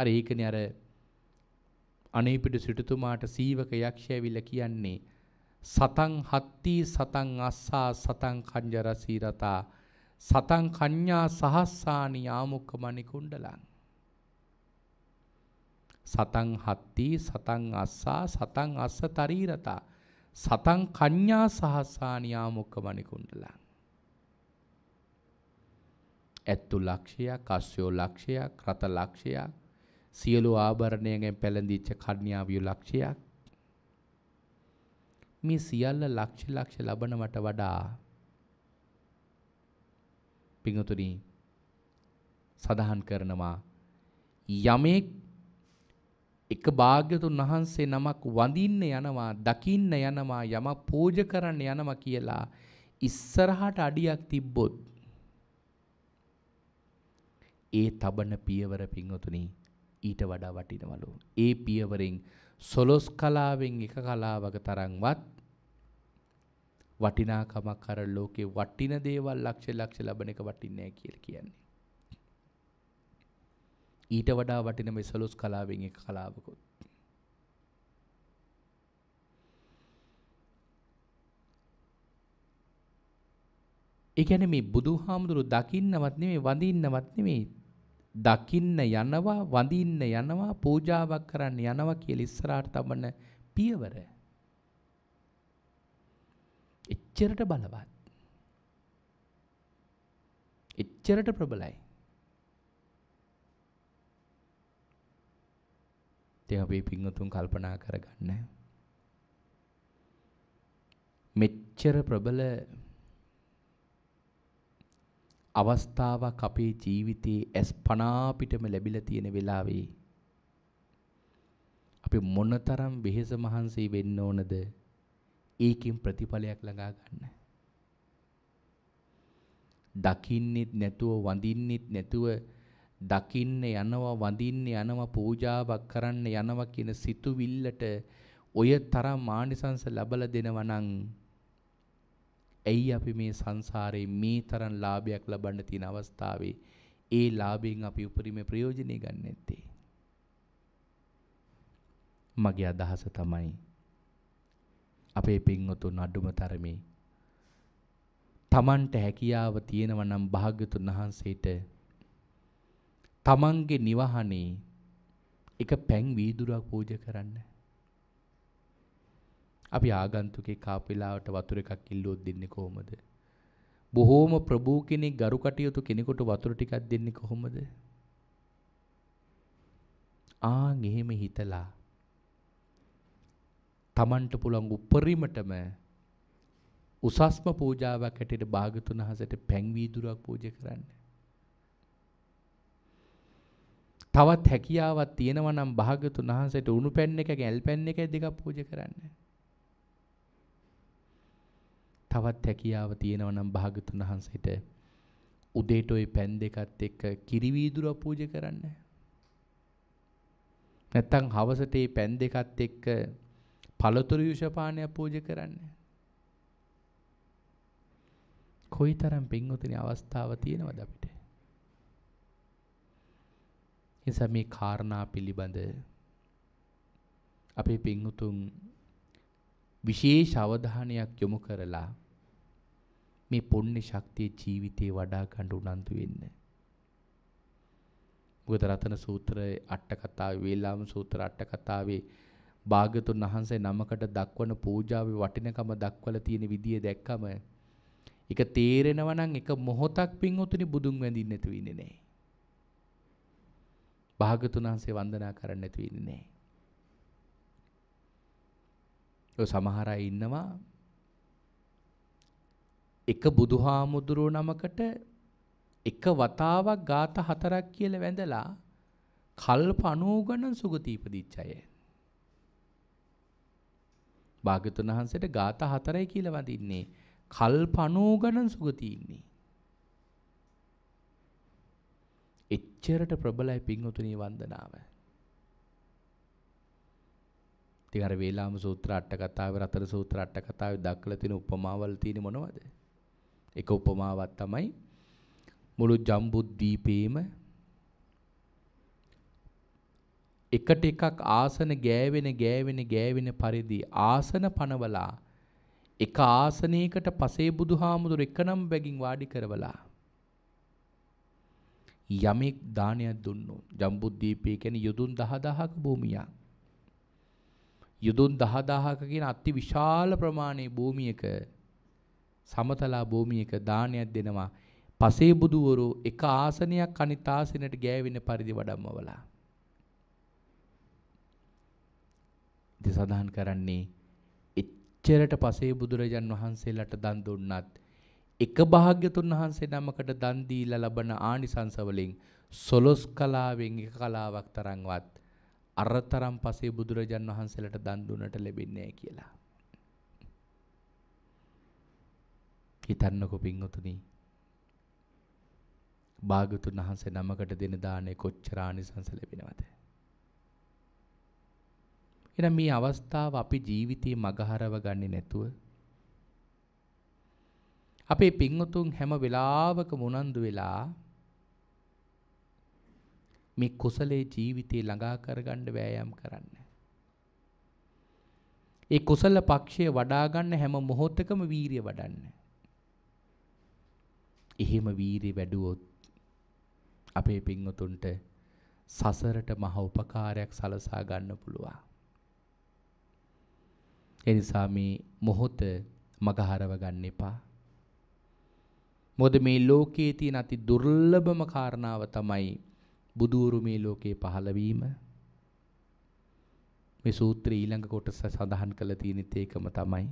අර ඒකනේ අර අනේ පිට සිටුතුමාට සීවක යක්ෂය ඇවිල්ලා කියන්නේ සතං හත්ති සතං අස්සා සතං කංජරසී රතා සතං කඤ්ඤා සහස්සානි යාමුක්ක මණිකුණ්ඩලං සතං හත්ති සතං අස්සා සතං අස්ස තරීරතා සතං කඤ්ඤා සහසානියා මොක්කමණි කුණ්ඩලං ඇත්තු ලක්ෂයක් අස්සයෝ ලක්ෂයක් රත ලක්ෂයක් සියලු ආභරණයෙන් පැළඳිච්ච කන්‍යාවිය ලක්ෂයක් මේ සියල්ල ලක්ෂ ලක්ෂ ලබනවට වඩා පිඟුතුනි සඳහන් කරනවා යමෙක් එක භාග්‍යතුන් වහන්සේ නමක් වඳින්න යනවා දකින්න යනවා යමක් පූජ කරන්න යනවා කියලා ඉස්සරහට අඩියක් තිබ්බොත් ඒ තබන පියවර පිංවතුනි ඊට වඩා වටිනවලු. ඒ පියවරෙන් සොලොස් කලාවෙන් එක කලාවක තරම්වත් වටිනාකමක් අර ලෝකේ වටින දේවල් ලක්ෂ ලක්ෂ ලබන එක වටින්නේ නැහැ කියලා කියන්නේ. ඊට වඩා වටින මේ සලොස් කලාවෙන් එක කලාවකුත්. ඒ කියන්නේ මේ බුදුහාමුදුරු දකින්නවත් නෙමෙයි වඳින්නවත් නෙමෙයි දකින්න යනවා වඳින්න යනවා පූජාවක් කරන්න යනවා කියලා ඉස්සරහට තබන පියවර. එච්චරට බලවත්. එච්චරට ප්‍රබලයි. ඉතින් අපි පිංවතුන් කල්පනා කරගන්න. මෙච්චර ප්‍රබල අවස්ථාවක් අපේ ජීවිතයේ ඇස් පනා පිටම ලැබිලා තියෙන වෙලාවේ අපි මොනතරම් වෙහෙස මහන්සි වෙන්න ඕනද ඒකින් ප්‍රතිඵලයක් ළඟා ගන්න. දකින්නෙත් නැතුව වඳින්නෙත් නැතුව දකින්න යනවා වඳින්න යනවා පූජාවක් කරන්න යනවා කියන සිතුවිල්ලට ඔය තරම් ආනිසංස ලැබලා දෙනවා නම් ඇයි අපි මේ සංසාරේ මේ තරම් ලාභයක් ලබන්න තියෙන අවස්ථාවේ ඒ ලාභයෙන් අපි උපරිම ප්‍රයෝජනෙ ගන්න නැත්තේ මගේ අදහස තමයි අපේ පින්වතුන් අඩුම තරමේ තමන්ට හැකියාව තියෙනවා නම් භාග්‍යතුන් වහන්සේට තමන්ගේ නිවහනේ එක පැන් වීදුරක් පූජ කරන්න. අපි ආගන්තුකේ කාපිලාවට වතුර එකක් ඉල්ලුවොත් දෙන්නේ කොහොමද? බොහෝම ප්‍රභූ කෙනෙක් ගරු කටයුතු කෙනෙකුට වතුර ටිකක් දෙන්නේ කොහොමද? ආන් එහෙම හිතලා Tamanට පුළුවන් උපරිමටම උසස්ම පූජාවක් හැටියට භාගතුන් හසට පැන් වීදුරක් පූජා කරන්නේ. තවත් හැකියාවක් තියෙනවා නම් භාග්‍යතුන් වහන්සේට උණු පැන් එක ගැල් පැන් එක දෙකක් පූජා කරන්න. තවත් හැකියාව තියෙනවා නම් භාග්‍යතුන් වහන්සේට උදේට ওই පැන් දෙකත් එක්ක කිරි වීදුරක් පූජා කරන්න. නැත්තම් හවසට මේ පැන් දෙකත් එක්ක පළතුරු යුෂපානයක් පූජා කරන්න. කොයිතරම් පින්වතුනි අවස්ථාව තියෙනවද අපිට? නිසා මේ කාරණා පිළිබඳ අපේ පින්වුතුන් විශේෂ අවධානයක් යොමු කරලා මේ පුණ්‍ය ශක්තිය ජීවිතේ වඩා ගන්න උනන්දු වෙන්න. මොකද රතන සූත්‍රයේ අට කතාවේ වේලාම සූත්‍ර අට කතාවේ භාග්‍යතුන් වහන්සේ නමකට දක්වන පූජාවේ වටිනකම දක්වලා තියෙන විදිය දැක්කම ඒක තේරෙනවා නම් එක මොහොතක් පින් උතුණි බුදුන් වැඳින්න තු වෙන්නේ නැහැ. භාගතුන් වහන්සේ වන්දනා කරන්න නැතුව ඉන්නේ නැහැ. ඔය සමහර අය ඉන්නවා එක බුදුහාමුදුරුව නමකට එක වතාවක් ගාත හතරක් කියල වැඳලා කල්ප අනූගණන් සුගතීපදිච්ච අය. භාගතුන් වහන්සේට ගාත හතරයි කියල වඳින්නේ කල්ප අනූගණන් සුගතිඉන්නේ. එච්චරට ප්‍රබලයි පින්වතුනි වන්දනාව. ඉතින් අර වේලාම සූත්‍ර අට කතාවේ රතන සූත්‍ර අට කතාවේ දක්වලා තියෙන උපමාවල් තියෙන්නේ මොනවද? එක උපමාවක් තමයි මුළු ජම්බුද්දීපේම එකට එකක් ආසන ගෑවෙන ගෑවෙන ගෑවෙන පරිදි ආසන පනවලා එක ආසනයකට පසේ බුදුහාමුදුර එකනම් බැගින් වාඩි කරවලා යමෙක් දානයක් දුන්නොත් ජම්බුද්දීපය කියන්නේ යදුන් 10000ක භූමියක්. යදුන් 10000ක කියන අති විශාල ප්‍රමාණයේ භූමියක සමතලා භූමියක දානයක් දෙනවා. පසේ බුදුවරු එක ආසනයක් අනිත් ආසනයට ගෑවෙන පරිදි වඩම්මවලා. ඉතින් සඳහන් කරන්නේ එච්චරට පසේ බුදුරජාන් වහන්සේලාට දන් දුන්නත් එක භාග්‍යතුන් වහන්සේ නමකට දන් දීලා ලබන ආනිසංස වලින් සොළොස් කලාවෙන් එක කලාවක් තරම්වත් අරතරම් පසේ බුදුරජාන් වහන්සේලට දන් දුන්නට ලැබෙන්නේ කියලා. හිතන්නකො පින්වතුනි. භාග්‍යතුන් වහන්සේ නමකට දෙන දාණය කොච්චර ආනිසංස ලැබෙනවද? එහෙනම් මේ අවස්ථාව අපි ජීවිතේ මගහරව ගන්නේ නැතුව අපේ පින්වතුන් හැම වෙලාවකම උනන්දු වෙලා මේ කුසලයේ ජීවිතේ ළඟා කරගන්න වෑයම් කරන්න. ඒ කුසල පක්ෂය වඩා ගන්න හැම මොහොතකම වීරිය වඩන්න. එහෙම වීරිය වැඩුවොත් අපේ පින්වතුන්ට සසරට මහ උපකාරයක් සලසා ගන්න පුළුවන්. එනිසා මේ මොහොත මගහරව ගන්න එපා. මොද මේ ලෝකයේ තියෙන අති දුර්ලභම කාරණාව තමයි බුදුවරු මේ ලෝකේ පහළවීම. මේ සූත්‍රයේ ඊළඟ කොටස සඳහන් කළ තියෙනෙත් ඒකම තමයි.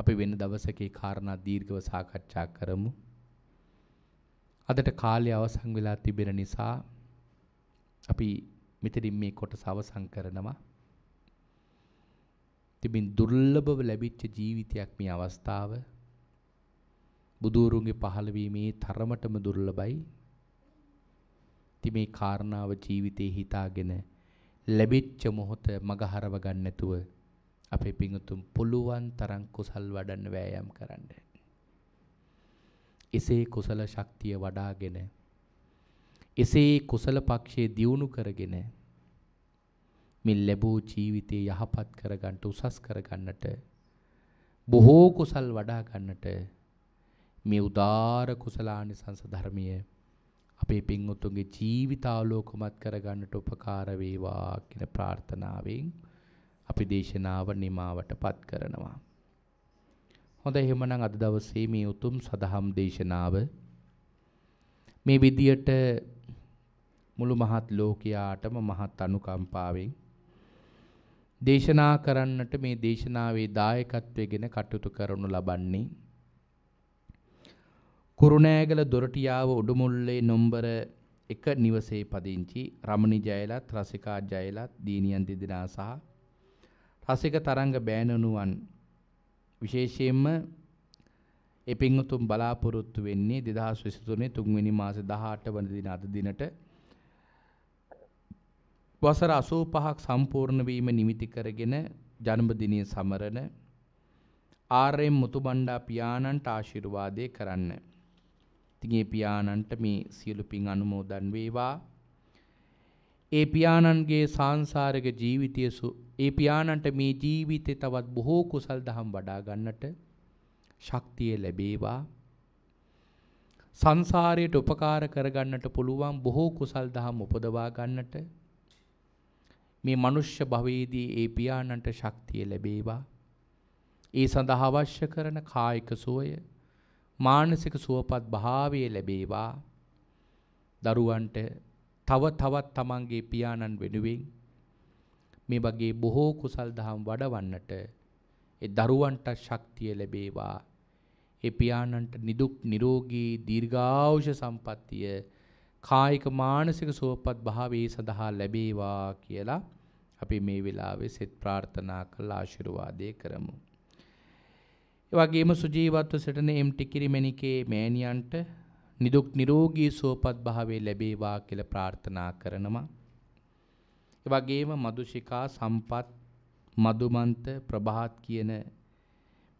අපි වෙන දවසකේ කාරණා දීර්ඝව සාකච්ඡා කරමු. අදට කාලය අවසන් වෙලා තිබෙන නිසා අපි මෙතනින් මේ කොටස අවසන් කරනවා. තිබින් දුර්ලභව ලැබිච්ච ජීවිතයක් මේ අවස්ථාව බුදුරුන්ගේ පහළවීමේ තරමටම දුර්ලභයි. ඉතින් මේ කාරණාව ජීවිතේ හිතාගෙන ලැබිච්ච මොහොත මගහරව ගන්න නැතුව අපේ පිඟුතුන් පුළුවන් තරම් කුසල් වඩන්න වෑයම් කරන්න. එසේ කුසල ශක්තිය වඩාගෙන එසේ කුසල පක්ෂයේ දියුණු කරගෙන මේ ලැබූ ජීවිතේ යහපත් කරගන්නට උසස් කරගන්නට බොහෝ කුසල් වඩා ගන්නට මේ උදාාර කුසලානිසංස ධර්මය අපේ පින්වුතුන්ගේ ජීවිතාවලෝකමත් කරගන්නට උපකාර වේවා කියන ප්‍රාර්ථනාවෙන් අපි දේශනාව නිමාවටපත් කරනවා. හොඳ එහෙමනම් අද දවසේ මේ උතුම් සදහම් දේශනාව මේ විදියට මුළු මහත් ලෝකයාටම මහත් අනුකම්පාවෙන් දේශනා කරන්නට මේ දේශනාවේ දායකත්වයේගෙන කටයුතු කරනු ලබන්නේ කුරුණෑගල දොරටියාව උඩුමුල්ලේ නොම්බර එක නිවසේ පදිංචි රමණි ජයලත් රසිකා ජයලත් දීනියන් දෙදෙනා සහ රසික තරංග බෑණනුවන් විශේෂයෙන්ම ඒ පින්වුතුන් බලාපොරොත්තු වෙන්නේ 2023 තුන්වෙනි මාසේ 18 වන දින අද දිනට වසර 85ක් සම්පූර්ණ වීම නිමිති කරගෙන ජන්මදිනය සමරන ආර්.එම්. මුතුබණ්ඩා පියාණන්ට ආශිර්වාදේ කරන්නේ ඉතින් ඒ පියාණන්ට මේ සියලු පින් අනුමෝදන් වේවා. ඒ පියාණන්ගේ සාංශාරික ජීවිතය ඒ පියාණන්ට මේ ජීවිතේ තවත් බොහෝ කුසල් දහම් වඩා ගන්නට ශක්තිය ලැබේවා. සංසාරයට උපකාර කරගන්නට පුළුවන් බොහෝ කුසල් දහම් උපදවා ගන්නට මේ මනුෂ්‍ය භවයේදී ඒ පියාණන්ට ශක්තිය ලැබේවා. ඒ සඳහා අවශ්‍ය කරන කායික සුවය මානසික සුවපත් භාවය ලැබේවා දරුවන්ට තව තවත් තමන්ගේ පියාණන් වෙනුවෙන් මේ වගේ බොහෝ කුසල් දහම් වඩවන්නට ඒ දරුවන්ට ශක්තිය ලැබේවා ඒ පියාණන්ට නිදුක් නිරෝගී දීර්ඝායුෂ සම්පන්නිය කායික මානසික සුවපත් භාවයේ සඳහා ලැබේවා කියලා අපි මේ වෙලාවේ සෙත් ප්‍රාර්ථනා කළ ආශිර්වාදයේ කරමු වගේම සුජීවත්ව සිටින එම්.ටි. කිරිමැණිකේ මෑණියන්ට නිදුක් නිරෝගී සුවපත් භාවය ලැබේවා කියලා ප්‍රාර්ථනා කරනවා. ඒ වගේම මදුෂිකා සම්පත් මදුමන්ත ප්‍රභාත් කියන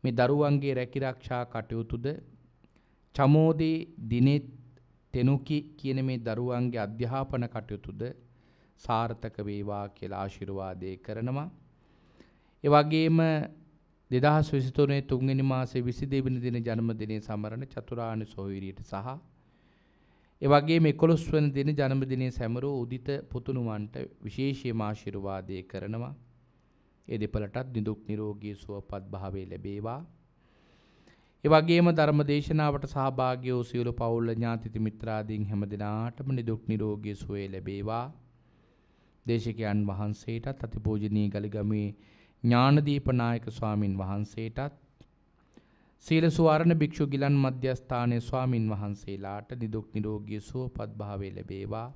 මේ දරුවන්ගේ රැකිරක්ෂා කටයුතුද චමෝදේ දිනෙත් තෙනුකි කියන මේ දරුවන්ගේ අධ්‍යාපන කටයුතුද සාර්ථක වේවා කියලා ආශිර්වාදේ කරනවා. ඒ වගේම දෙදහස් විසිතුනේ තුන්ගනි මාසේ විසි දෙබිනි දින ජන්මදිනය සමරණ චතුරාණ සොවිරයට සහ එවගේ මෙකොළොස් වන දින ජනමදිනය සැමරෝ උදිත පුතුණුවන්ට විශේෂය මාශිරුවාදය කරනවා ඒ දෙපළටත් දිදුක් නිරෝගී සුවපත් භාවේ ලැබේවා. ඒ වගේම ධර්ම දේශනාවට සහභාගී වූ සියලු පවුල ඥාතිති මිත්‍රාදීන් හැම දිනාටම නිදුක් නිරෝගී සුවය ලැබේවා. දේශකයන් වහන්සේටත් අතිපූජනීය ගලිගමේ ඥානදීප නායක ස්වාමින් වහන්සේටත් සීල සුවරණ භික්ෂු ගිලන් මධ්‍යස්ථානයේ ස්වාමින් වහන්සේලාට නිදුක් නිරෝගී සුවපත් භාවය ලැබේවා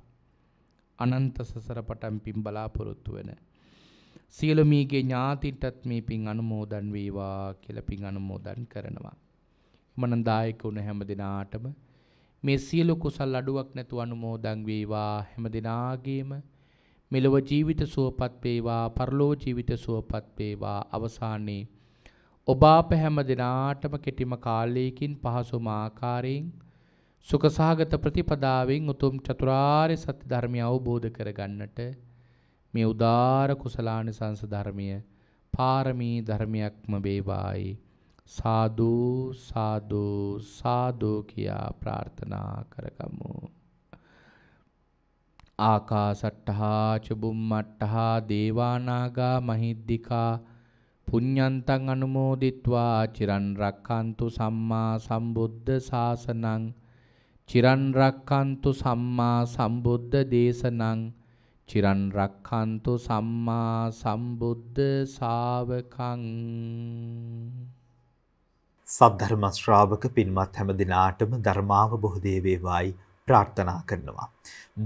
අනන්ත සසර පටන් පින් බලාපොරොත්තු වෙන සියලු මීගේ ඥාතින්ටත් මේ පින් අනුමෝදන් වේවා කියලා පින් අනුමෝදන් කරනවා මනන්දායක වුණ හැම දිනාටම මේ සියලු කුසල් අඩුවක් නැතුව අනුමෝදන් වේවා හැම දිනාගේම මෙලොව ජීවිත සුවපත් වේවා පරලොව ජීවිත සුවපත් වේවා අවසානයේ ඔබ අප හැම දිනාටම කෙටිම කාලයකින් පහසුම ආකාරයෙන් සුඛසහගත ප්‍රතිපදාවෙන් උතුම් චතුරාර්ය සත්‍ය ධර්මය අවබෝධ කරගන්නට මේ උදාර කුසලානිසංස ධර්මය පාරමී ධර්මයක්ම වේවායි සාදු සාදු සාදු කියා ප්‍රාර්ථනා කරගමු ආකාසට්ඨහා චුම්මට්ඨහා දේවානාගා මහිද්దికා පුඤ්ඤන්තං අනුමෝදිත්වා චිරන් රක්칸තු සම්මා සම්බුද්ධ ශාසනං චිරන් රක්칸තු සම්මා සම්බුද්ධ දේශනං චිරන් රක්칸තු සම්මා සම්බුද්ධ ශාවකං සද්ධර්ම ශ්‍රාවක පින්වත් හැම දිනාටම ධර්මාව බොහෝ දේ වේවායි ප්‍රාර්ථනා කරනවා.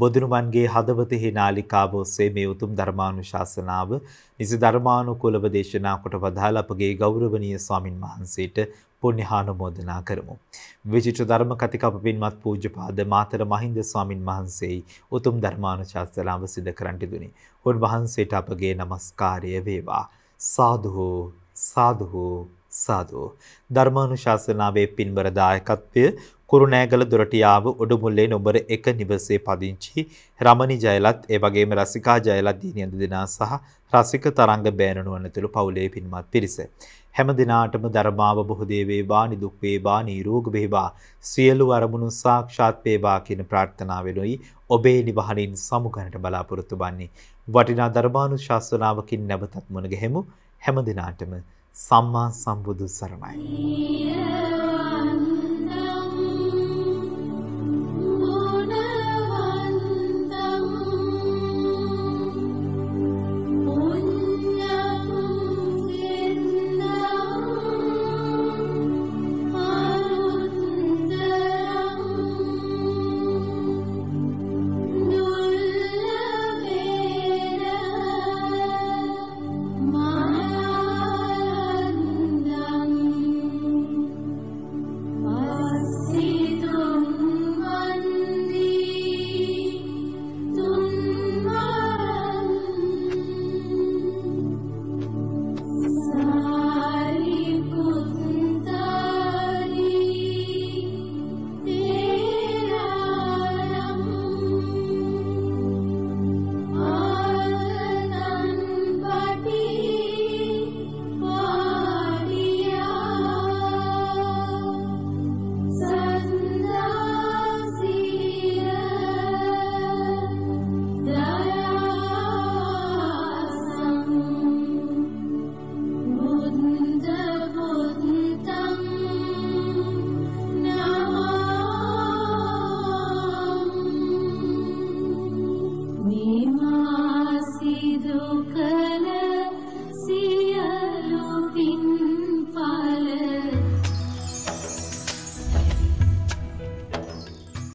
බොදුනුමන්ගේ හදවතෙහි නාලිකාව ඔස්සේ මේ උතුම් ධර්මානුශාසනාව නිසි ධර්මානුකූලව දේශනා කොට වදාළ අපගේ ගෞරවනීය ස්වාමින් වහන්සේට පුණ්‍යානුමෝදනා කරමු. විචිත්‍ර ධර්ම කතික අප පින්වත් පූජ්‍යපාද මාතර මහින්ද ස්වාමින් වහන්සේයි උතුම් ධර්මානුශාසනාව සිදු කරන්ට දුනි. උන් වහන්සේට අපගේ নমස්කාරය වේවා. සාදු සාදු සාදු ධර්මානුශාසනාවේ පින්බර දායකත්වය කුරුණෑගල දොරටියාව උඩුමුල්ලේ නොබර එක නිවසේ පදිංචි රමණි ජයලත් ඒ වගේම රසිකා ජයලත් දිනියඳ දෙනා සහ රසික තරංග බෑනනුවනතුළු පවුලේ පින්වත් පිරිස. හැම දිනාටම ධර්මාව බොහෝදේ වේවා නිදුක් වේවා නිරෝග වේවා සියලු අරමුණු සාක්ෂාත් වේවා කියන ප්‍රාර්ථනාවෙනුයි ඔබේ නිවහනින් සමුගන්නට බලාපොරොත්තු වන්නේ. වටිනා ධර්මානුශාසනාවකින් නැවතත් මුණ ගැහෙමු. හැම දිනාටම සම්මා සම්බුදු සරණයි. Yeah.